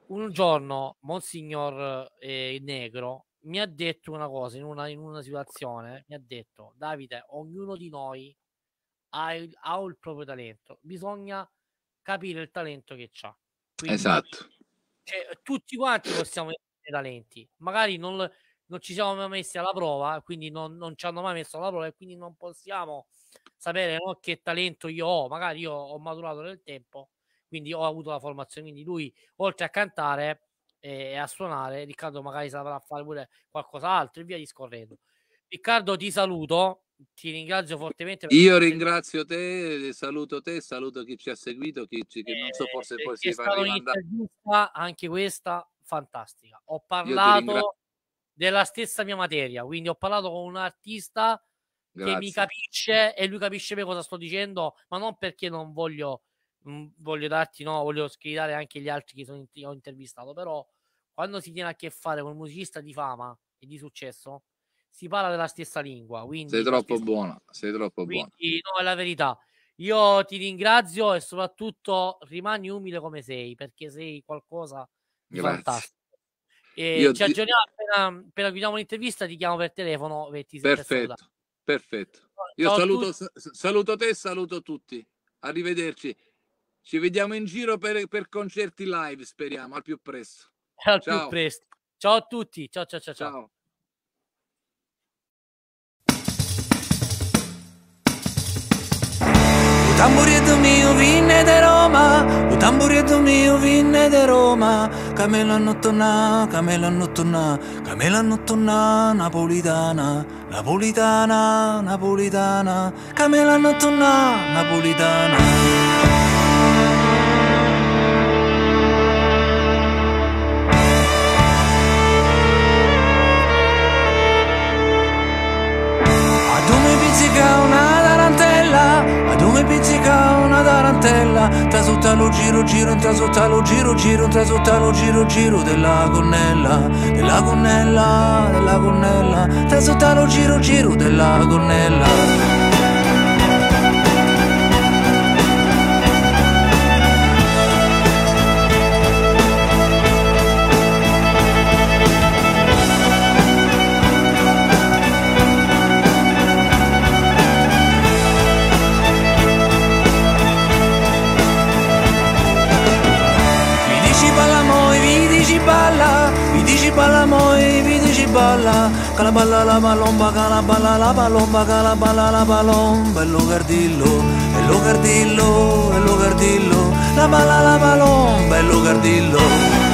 un giorno Monsignor eh, Negro mi ha detto una cosa in una, in una, situazione mi ha detto Davide ognuno di noi ha il, ha il proprio talento bisogna capire il talento che ha. esatto. Cioè, tutti quanti possiamo essere talenti, magari non, non, ci siamo mai messi alla prova, quindi non, non, ci hanno mai messo alla prova e quindi non possiamo sapere no, che talento io ho. Magari io ho maturato nel tempo, quindi ho avuto la formazione. Quindi lui, oltre a cantare eh, e a suonare, Riccardo magari saprà fare pure qualcos'altro e via discorrendo. Riccardo, ti saluto ti ringrazio fortemente. Io ringrazio te, eh, saluto te, saluto chi ci ha seguito, chi ci, che eh, non so eh, forse poi si fa rimandare. Anche questa fantastica. Ho parlato della stessa mia materia, quindi ho parlato con un artista Grazie. che mi capisce e lui capisce me cosa sto dicendo, ma non perché non voglio, mm, voglio darti, no, voglio scrivere anche gli altri che, sono, che ho intervistato, però quando si tiene a che fare con un musicista di fama e di successo, si parla della stessa lingua. Quindi sei troppo stessa... buona, sei troppo quindi, buona. No, è la verità. Io ti ringrazio e soprattutto rimani umile come sei, perché sei qualcosa di Grazie. fantastico. E ci aggiorniamo ti... appena, appena chiudiamo l'intervista, ti chiamo per telefono. E ti perfetto, perfetto. Io saluto, saluto te e saluto tutti. Arrivederci. Ci vediamo in giro per, per concerti live, speriamo, al più presto. Al ciao. più presto. Ciao a tutti. ciao ciao. ciao. ciao. ciao. tamburetto mio vinne da Roma, camella notturna, camella notturna, camella notturna napolitana, napolitana, napolitana, camella notturna napolitana. mi pizzica una tarantella Trasuttalo giro giro, trasuttalo giro giro, trasuttalo giro giro della gonnella, della gonnella, della gonnella, trasuttalo giro giro della gonnella cala calaballa la balomba, calaballa la balomba, calaballa la balomba, el logardillo, el logardillo, el logardillo, la balla la balomba, el logardillo.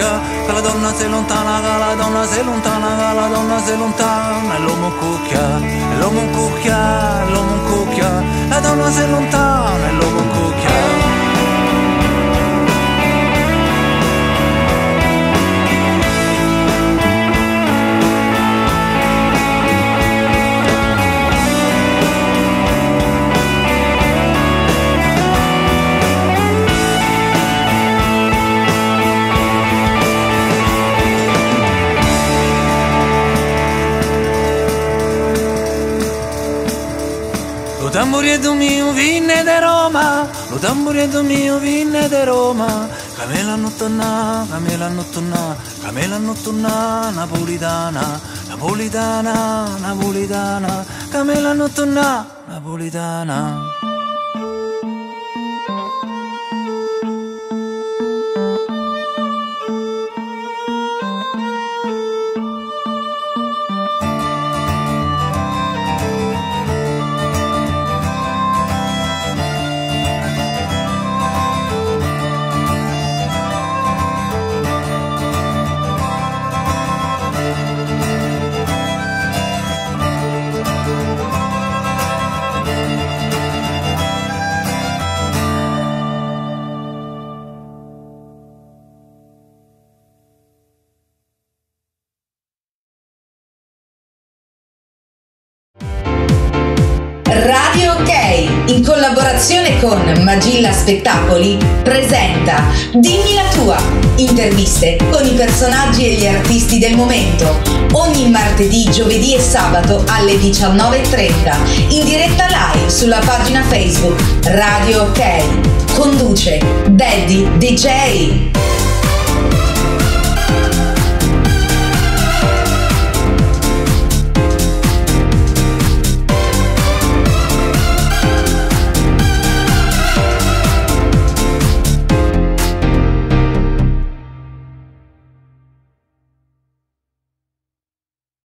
la donna sei lontana, la donna sei lontana, la donna sei lontana, e l'uomo cucchia, e l'uomo cucchia, l'uomo cucchia, la donna sei lontana, e l'uomo cucchia. tamburetto mio vinne da Roma, lo tamburetto mio vinne da Roma, camela notturna, camela notturna, camela notturna napolitana, napolitana, napolitana, camela notturna napolitana. Villa Spettacoli presenta Dimmi la tua, interviste con i personaggi e gli artisti del momento, ogni martedì, giovedì e sabato alle 19.30, in diretta live sulla pagina Facebook Radio OK. Conduce Daddy DJ.